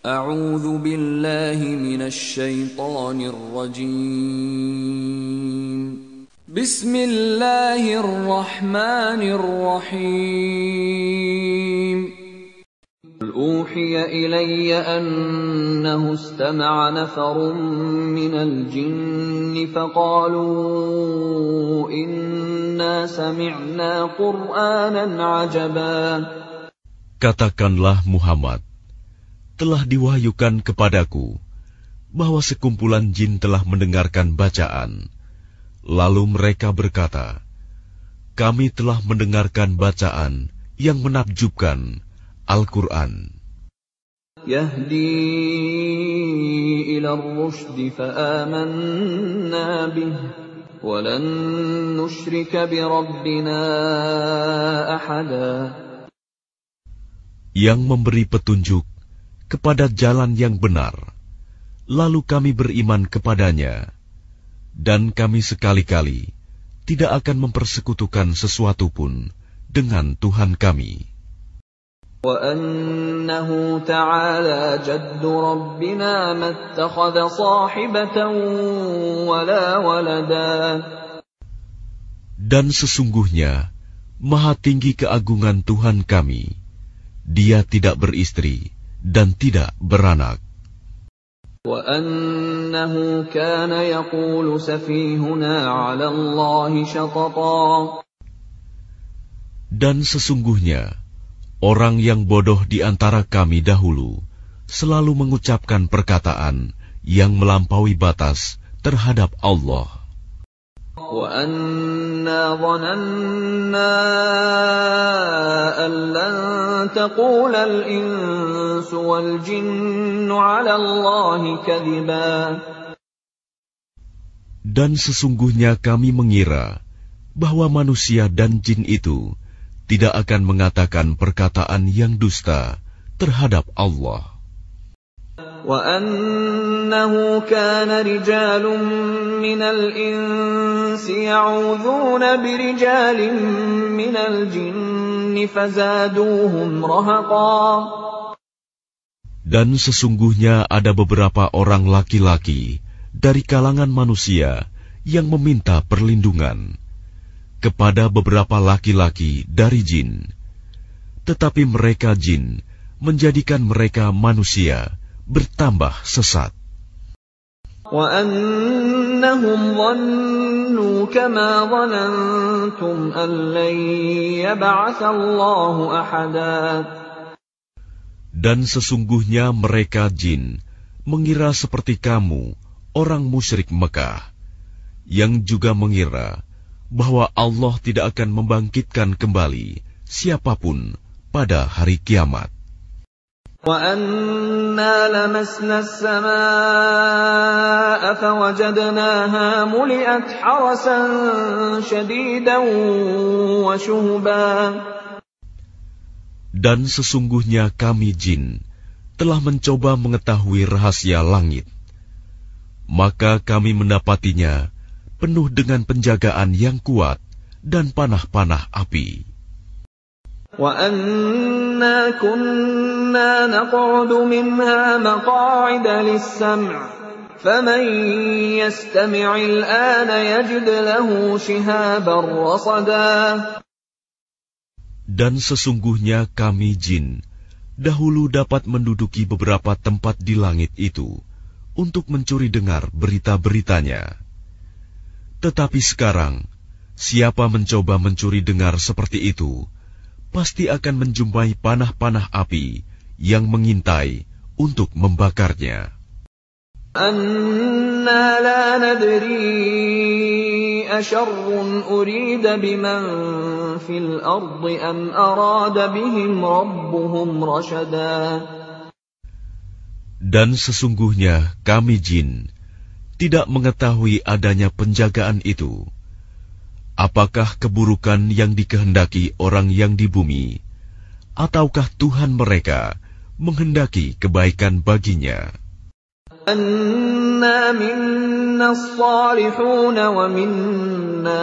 أعوذ بالله من الشيطان الرجيم بسم الله الرحمن الرحيم قل أوحي إلي أنه استمع نفر من الجن فقالوا إنا سمعنا قرآنا عجبا Katakanlah Muhammad, telah diwahyukan kepadaku bahwa sekumpulan jin telah mendengarkan bacaan. Lalu mereka berkata, "Kami telah mendengarkan bacaan yang menakjubkan Al-Qur'an." Yahdi ila fa'amanna ولن نشرك بربنا أحدا yang memberi petunjuk kepada jalan yang benar, lalu kami beriman kepadanya, dan kami sekali-kali tidak akan mempersekutukan sesuatu pun dengan Tuhan kami. Dan sesungguhnya, maha tinggi keagungan Tuhan kami. Dia tidak beristri, dan tidak beranak. Dan sesungguhnya, orang yang bodoh di antara kami dahulu selalu mengucapkan perkataan yang melampaui batas terhadap Allah. Dan sesungguhnya kami mengira bahwa manusia dan jin itu tidak akan mengatakan perkataan yang dusta terhadap Allah. وأنه كان رجال من الإنس يعوذون برجال من الجن فزادوهم رهقاً dan sesungguhnya ada beberapa orang laki-laki dari kalangan manusia yang meminta perlindungan kepada beberapa laki-laki dari jin, tetapi mereka jin menjadikan mereka manusia bertambah sesat. وأنهم dan sesungguhnya mereka jin mengira seperti kamu, orang musyrik Mekah, yang juga mengira bahwa Allah tidak akan membangkitkan kembali siapapun pada hari kiamat. Dan sesungguhnya kami jin telah mencoba mengetahui rahasia langit. Maka kami mendapatinya penuh dengan penjagaan yang kuat dan panah-panah api. Dan sesungguhnya kami jin dahulu dapat menduduki beberapa tempat di langit itu untuk mencuri dengar berita-beritanya. Tetapi sekarang, siapa mencoba mencuri dengar seperti itu, pasti akan menjumpai panah-panah api yang mengintai untuk membakarnya. Anna dan sesungguhnya kami jin tidak mengetahui adanya penjagaan itu. Apakah keburukan yang dikehendaki orang yang di bumi, ataukah Tuhan mereka menghendaki kebaikan baginya? minna wa minna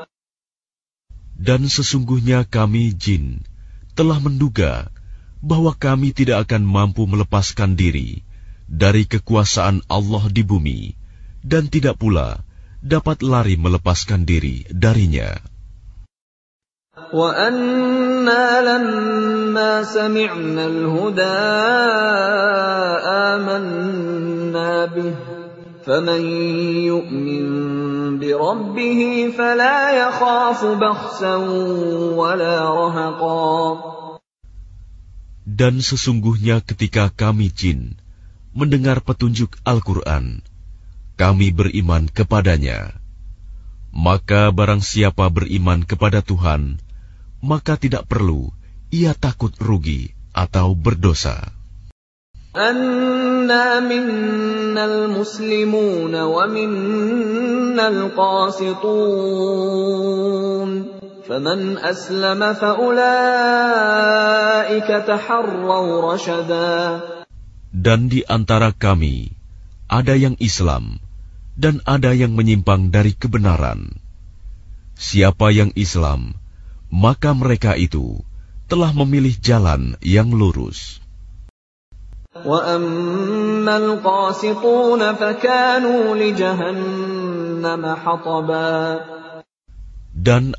Dan sesungguhnya kami jin telah menduga bahwa kami tidak akan mampu melepaskan diri dari kekuasaan Allah di bumi dan tidak pula dapat lari melepaskan diri darinya. Wa فمن يؤمن بربه فلا يخاف بخسا ولا رهقا Dan sesungguhnya ketika kami jin mendengar petunjuk Al-Quran, kami beriman kepadanya. Maka barang siapa beriman kepada Tuhan, maka tidak perlu ia takut rugi atau berdosa. فمن أسلم فأولئك تحروا Dan di antara kami, ada yang Islam, dan ada yang menyimpang dari kebenaran. Siapa yang Islam, maka mereka itu telah memilih jalan yang lurus. Dan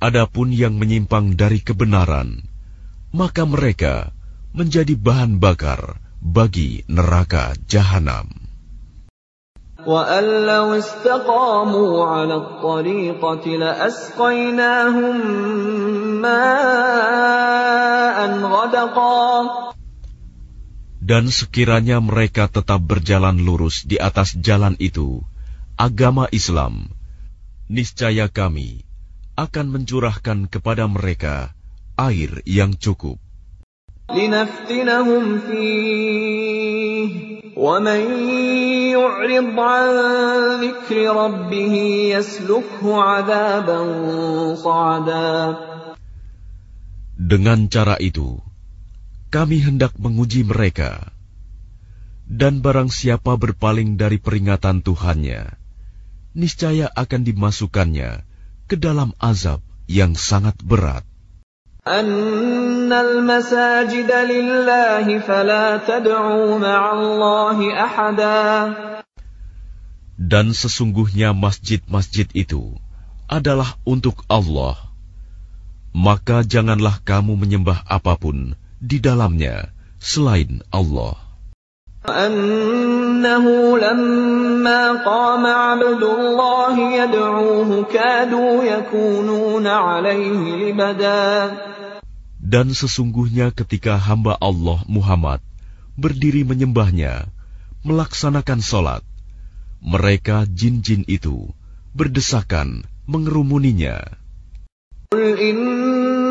adapun yang menyimpang dari kebenaran, maka mereka menjadi bahan bakar bagi neraka jahanam. Dan sekiranya mereka tetap berjalan lurus di atas jalan itu, agama Islam, niscaya kami akan mencurahkan kepada mereka air yang cukup. لِنَفْتِنَهُمْ فِيهِ وَمَنْ يُعْرِضْ عَنْ ذِكْرِ رَبِّهِ يَسْلُكْهُ عَذَابًا صَعَدًا Dengan cara itu, kami hendak menguji mereka. Dan barang siapa berpaling dari peringatan Tuhannya, niscaya akan dimasukkannya ke dalam azab yang sangat berat. Dan sesungguhnya masjid-masjid itu adalah untuk Allah. Maka janganlah kamu menyembah apapun, di dalamnya selain Allah. Dan sesungguhnya ketika hamba Allah Muhammad berdiri menyembahnya, melaksanakan solat, mereka jin-jin itu berdesakan mengerumuninya.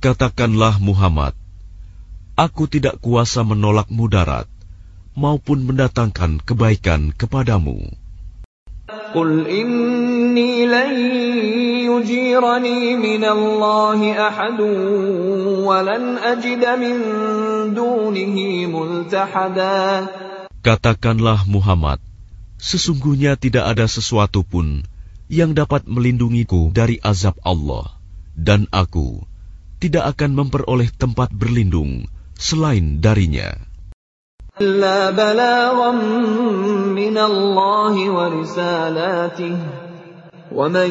Katakanlah Muhammad, aku tidak kuasa menolak mudarat maupun mendatangkan kebaikan kepadamu. Katakanlah Muhammad, Sesungguhnya tidak ada sesuatu pun yang dapat melindungiku dari azab Allah, dan aku tidak akan memperoleh tempat berlindung selain darinya. ومن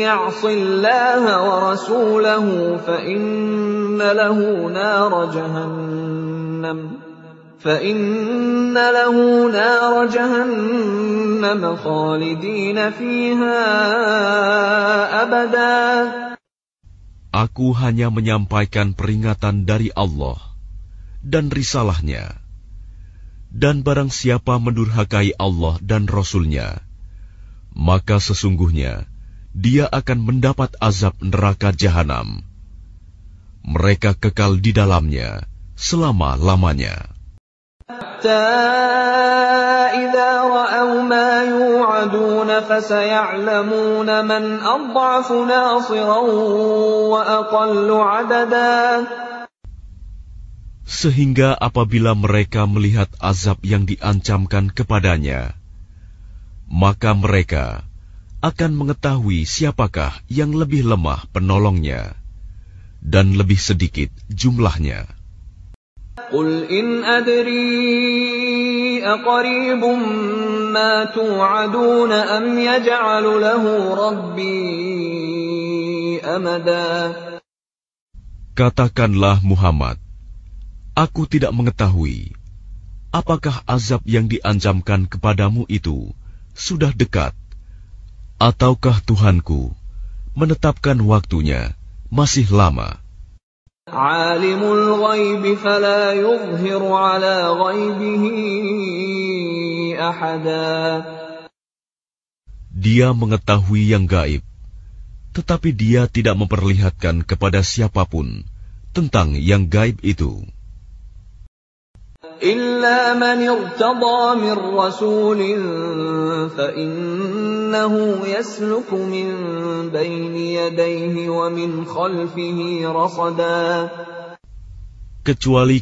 يعص الله ورسوله فإن له نار جهنم Aku hanya menyampaikan peringatan dari Allah dan risalahnya. Dan barang siapa mendurhakai Allah dan Rasulnya, maka sesungguhnya dia akan mendapat azab neraka jahanam. Mereka kekal di dalamnya selama-lamanya. حتى إذا رأوا ما يوعدون فسيعلمون من أضعف ناصرا وأقل عددا Sehingga apabila mereka melihat azab yang diancamkan kepadanya, maka mereka akan mengetahui siapakah yang lebih lemah penolongnya dan lebih sedikit jumlahnya. قل إن أدري أقريب ما توعدون أم يجعل له ربي أمدا Katakanlah Muhammad, aku tidak mengetahui apakah azab yang diancamkan kepadamu itu sudah dekat, ataukah Tuhanku menetapkan waktunya masih lama. Dia mengetahui yang gaib, tetapi dia tidak memperlihatkan kepada siapapun tentang yang gaib itu. Kecuali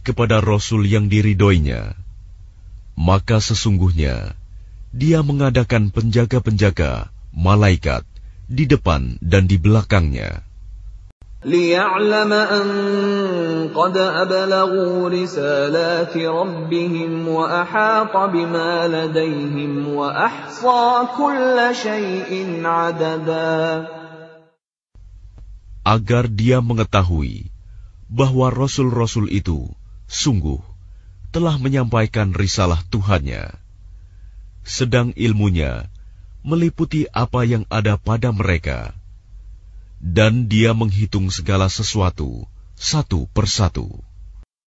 kepada Rasul yang diridoinya, maka sesungguhnya dia mengadakan penjaga-penjaga malaikat di depan dan di belakangnya. أن قد أبلغوا رسالات ربهم وأحاط بما لديهم وأحصى كل شيء عددا agar dia mengetahui bahwa rasul-rasul itu sungguh telah menyampaikan risalah Tuhannya sedang ilmunya meliputi apa yang ada pada mereka dan dia menghitung segala sesuatu satu persatu.